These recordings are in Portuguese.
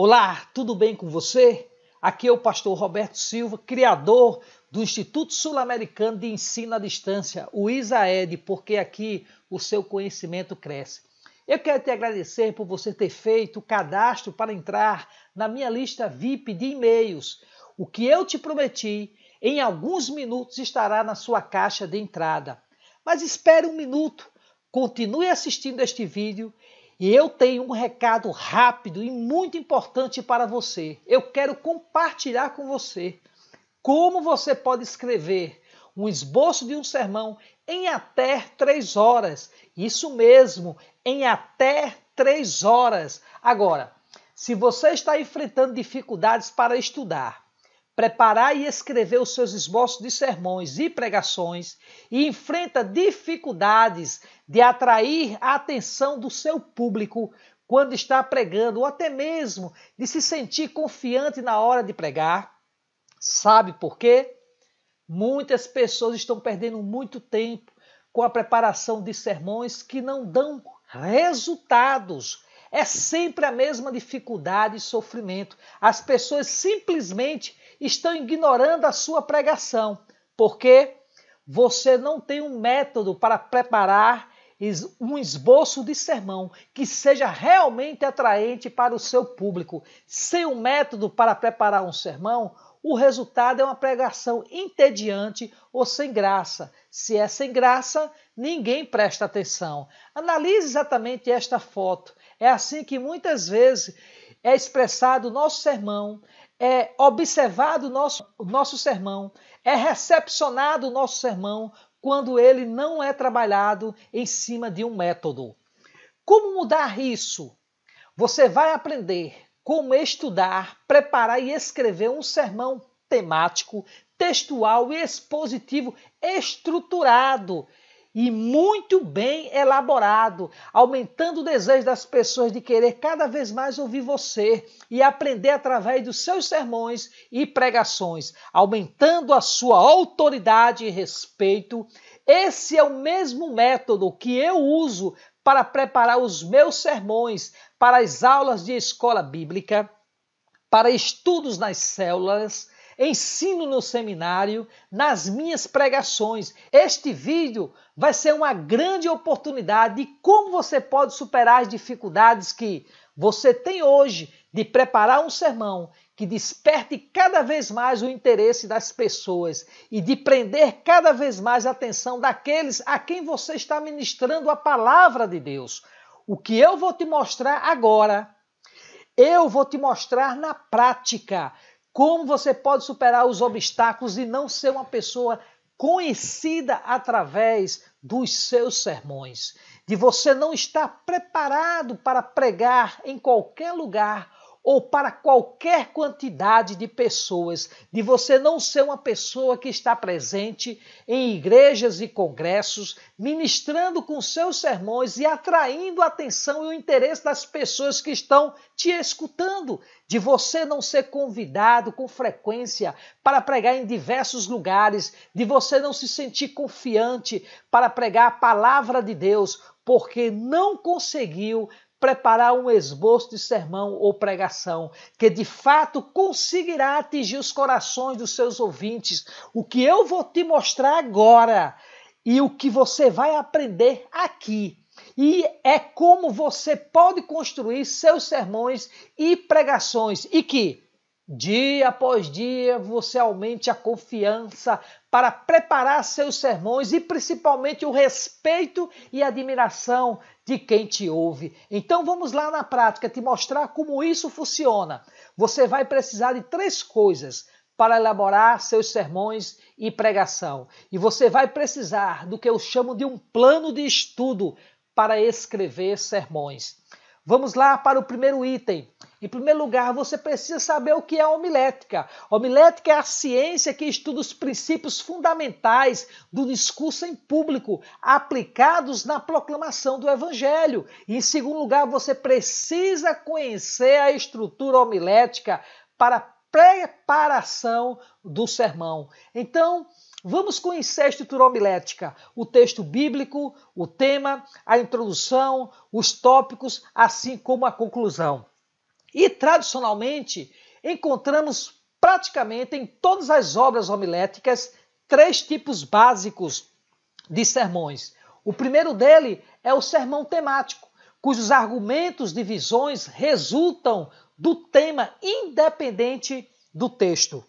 Olá, tudo bem com você? Aqui é o pastor Roberto Silva, criador do Instituto Sul-Americano de Ensino à Distância, o ISAED, porque aqui o seu conhecimento cresce. Eu quero te agradecer por você ter feito o cadastro para entrar na minha lista VIP de e-mails. O que eu te prometi, em alguns minutos estará na sua caixa de entrada. Mas espere um minuto, continue assistindo este vídeo e eu tenho um recado rápido e muito importante para você. Eu quero compartilhar com você como você pode escrever um esboço de um sermão em até três horas. Isso mesmo, em até três horas. Agora, se você está enfrentando dificuldades para estudar, preparar e escrever os seus esboços de sermões e pregações e enfrenta dificuldades de atrair a atenção do seu público quando está pregando, ou até mesmo de se sentir confiante na hora de pregar. Sabe por quê? Muitas pessoas estão perdendo muito tempo com a preparação de sermões que não dão resultados. É sempre a mesma dificuldade e sofrimento. As pessoas simplesmente estão ignorando a sua pregação, porque você não tem um método para preparar um esboço de sermão que seja realmente atraente para o seu público. Sem um método para preparar um sermão, o resultado é uma pregação entediante ou sem graça. Se é sem graça, ninguém presta atenção. Analise exatamente esta foto. É assim que muitas vezes é expressado o nosso sermão, é observado o nosso, o nosso sermão, é recepcionado o nosso sermão quando ele não é trabalhado em cima de um método. Como mudar isso? Você vai aprender como estudar, preparar e escrever um sermão temático, textual e expositivo estruturado e muito bem elaborado, aumentando o desejo das pessoas de querer cada vez mais ouvir você e aprender através dos seus sermões e pregações, aumentando a sua autoridade e respeito. Esse é o mesmo método que eu uso para preparar os meus sermões para as aulas de escola bíblica, para estudos nas células ensino no seminário, nas minhas pregações. Este vídeo vai ser uma grande oportunidade de como você pode superar as dificuldades que você tem hoje de preparar um sermão que desperte cada vez mais o interesse das pessoas e de prender cada vez mais a atenção daqueles a quem você está ministrando a palavra de Deus. O que eu vou te mostrar agora, eu vou te mostrar na prática como você pode superar os obstáculos e não ser uma pessoa conhecida através dos seus sermões? De você não estar preparado para pregar em qualquer lugar ou para qualquer quantidade de pessoas, de você não ser uma pessoa que está presente em igrejas e congressos, ministrando com seus sermões e atraindo a atenção e o interesse das pessoas que estão te escutando, de você não ser convidado com frequência para pregar em diversos lugares, de você não se sentir confiante para pregar a palavra de Deus, porque não conseguiu preparar um esboço de sermão ou pregação que de fato conseguirá atingir os corações dos seus ouvintes. O que eu vou te mostrar agora e o que você vai aprender aqui. E é como você pode construir seus sermões e pregações e que Dia após dia, você aumente a confiança para preparar seus sermões e principalmente o respeito e admiração de quem te ouve. Então vamos lá na prática te mostrar como isso funciona. Você vai precisar de três coisas para elaborar seus sermões e pregação. E você vai precisar do que eu chamo de um plano de estudo para escrever sermões. Vamos lá para o primeiro item. Em primeiro lugar, você precisa saber o que é homilética. Homilética é a ciência que estuda os princípios fundamentais do discurso em público, aplicados na proclamação do evangelho. E em segundo lugar, você precisa conhecer a estrutura homilética para preparação do sermão. Então, Vamos conhecer a estrutura homilética, o texto bíblico, o tema, a introdução, os tópicos, assim como a conclusão. E, tradicionalmente, encontramos praticamente em todas as obras homiléticas três tipos básicos de sermões. O primeiro dele é o sermão temático, cujos argumentos de visões resultam do tema independente do texto.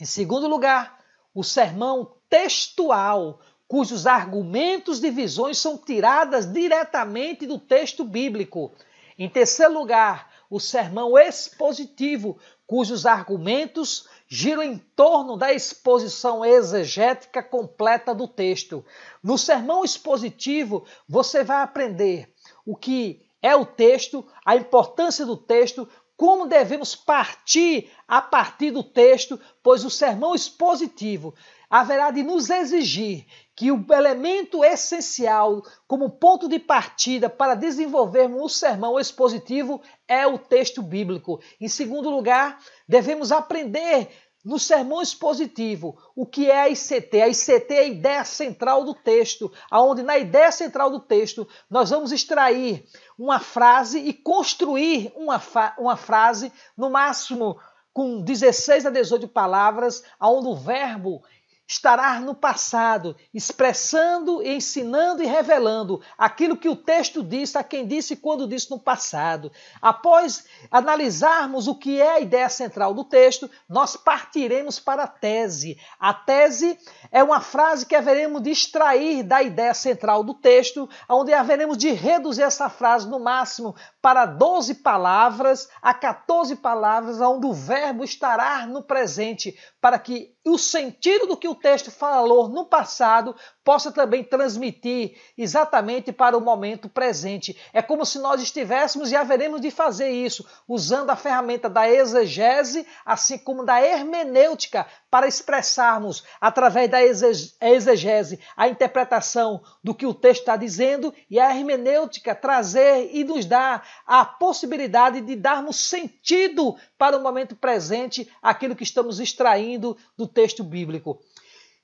Em segundo lugar, o sermão textual, cujos argumentos e visões são tiradas diretamente do texto bíblico. Em terceiro lugar, o sermão expositivo, cujos argumentos giram em torno da exposição exegética completa do texto. No sermão expositivo, você vai aprender o que é o texto, a importância do texto, como devemos partir a partir do texto, pois o sermão expositivo haverá de nos exigir que o elemento essencial como ponto de partida para desenvolvermos o sermão expositivo é o texto bíblico. Em segundo lugar, devemos aprender no sermão expositivo, o que é a ICT? A ICT é a ideia central do texto, aonde na ideia central do texto nós vamos extrair uma frase e construir uma, uma frase, no máximo com 16 a 18 palavras, onde o verbo estará no passado, expressando, ensinando e revelando aquilo que o texto disse a quem disse e quando disse no passado. Após analisarmos o que é a ideia central do texto, nós partiremos para a tese. A tese é uma frase que haveremos de extrair da ideia central do texto, onde haveremos de reduzir essa frase no máximo para 12 palavras a 14 palavras, onde o verbo estará no presente para que o sentido do que o texto falou no passado possa também transmitir exatamente para o momento presente. É como se nós estivéssemos e haveremos de fazer isso, usando a ferramenta da exegese, assim como da hermenêutica, para expressarmos, através da exegese, a interpretação do que o texto está dizendo e a hermenêutica trazer e nos dar a possibilidade de darmos sentido para o momento presente aquilo que estamos extraindo do texto bíblico.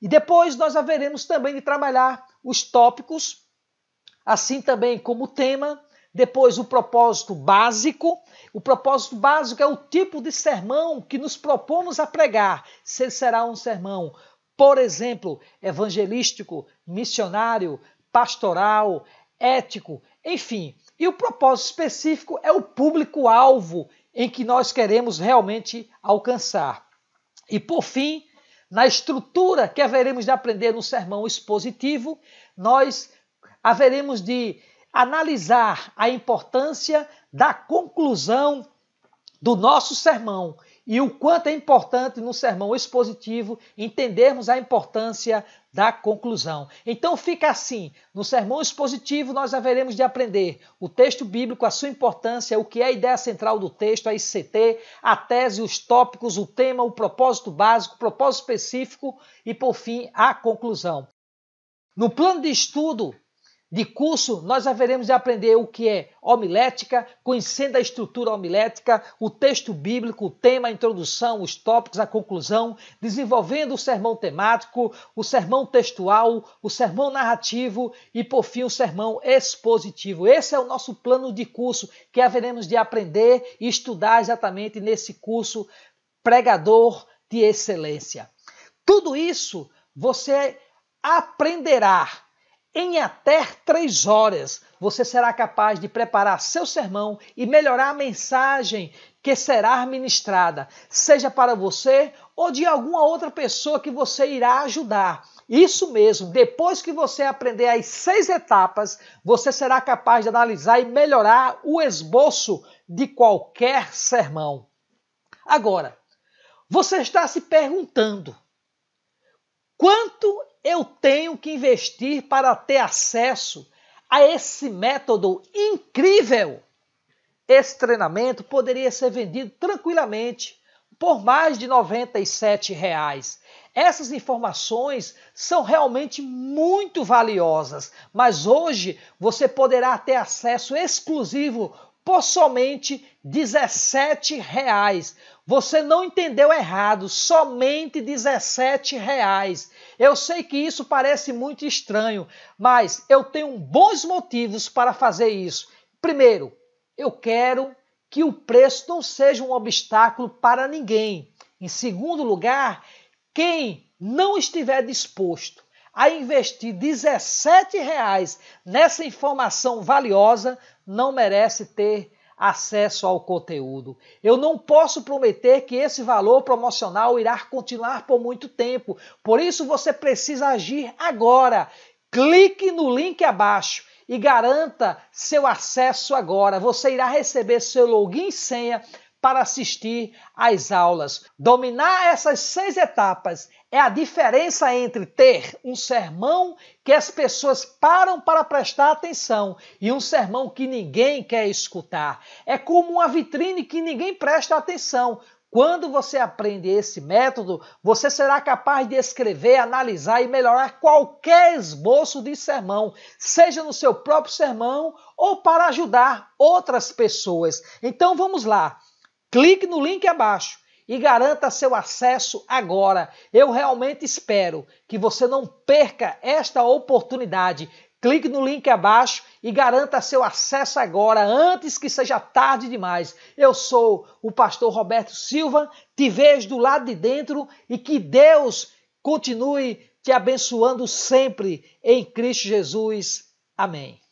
E depois nós haveremos também de trabalhar os tópicos, assim também como o tema, depois o propósito básico. O propósito básico é o tipo de sermão que nos propomos a pregar. Se ele será um sermão, por exemplo, evangelístico, missionário, pastoral, ético, enfim. E o propósito específico é o público-alvo em que nós queremos realmente alcançar. E por fim, na estrutura que haveremos de aprender no sermão expositivo, nós haveremos de analisar a importância da conclusão do nosso sermão e o quanto é importante no sermão expositivo entendermos a importância da conclusão. Então fica assim, no sermão expositivo nós haveremos de aprender o texto bíblico, a sua importância, o que é a ideia central do texto, a ICT, a tese, os tópicos, o tema, o propósito básico, o propósito específico e por fim a conclusão. No plano de estudo de curso, nós haveremos de aprender o que é homilética, conhecendo a estrutura homilética, o texto bíblico, o tema, a introdução, os tópicos, a conclusão, desenvolvendo o sermão temático, o sermão textual, o sermão narrativo e, por fim, o sermão expositivo. Esse é o nosso plano de curso que haveremos de aprender e estudar exatamente nesse curso pregador de excelência. Tudo isso você aprenderá em até três horas, você será capaz de preparar seu sermão e melhorar a mensagem que será ministrada, seja para você ou de alguma outra pessoa que você irá ajudar. Isso mesmo, depois que você aprender as seis etapas, você será capaz de analisar e melhorar o esboço de qualquer sermão. Agora, você está se perguntando quanto eu tenho que investir para ter acesso a esse método incrível. Esse treinamento poderia ser vendido tranquilamente por mais de R$ 97. Reais. Essas informações são realmente muito valiosas, mas hoje você poderá ter acesso exclusivo por somente R$ 17. Reais. Você não entendeu errado, somente 17 reais. Eu sei que isso parece muito estranho, mas eu tenho bons motivos para fazer isso. Primeiro, eu quero que o preço não seja um obstáculo para ninguém. Em segundo lugar, quem não estiver disposto a investir 17 reais nessa informação valiosa não merece ter acesso ao conteúdo. Eu não posso prometer que esse valor promocional irá continuar por muito tempo. Por isso você precisa agir agora. Clique no link abaixo e garanta seu acesso agora. Você irá receber seu login e senha para assistir às aulas. Dominar essas seis etapas é a diferença entre ter um sermão que as pessoas param para prestar atenção e um sermão que ninguém quer escutar. É como uma vitrine que ninguém presta atenção. Quando você aprende esse método, você será capaz de escrever, analisar e melhorar qualquer esboço de sermão, seja no seu próprio sermão ou para ajudar outras pessoas. Então vamos lá. Clique no link abaixo e garanta seu acesso agora. Eu realmente espero que você não perca esta oportunidade. Clique no link abaixo e garanta seu acesso agora, antes que seja tarde demais. Eu sou o pastor Roberto Silva, te vejo do lado de dentro e que Deus continue te abençoando sempre em Cristo Jesus. Amém.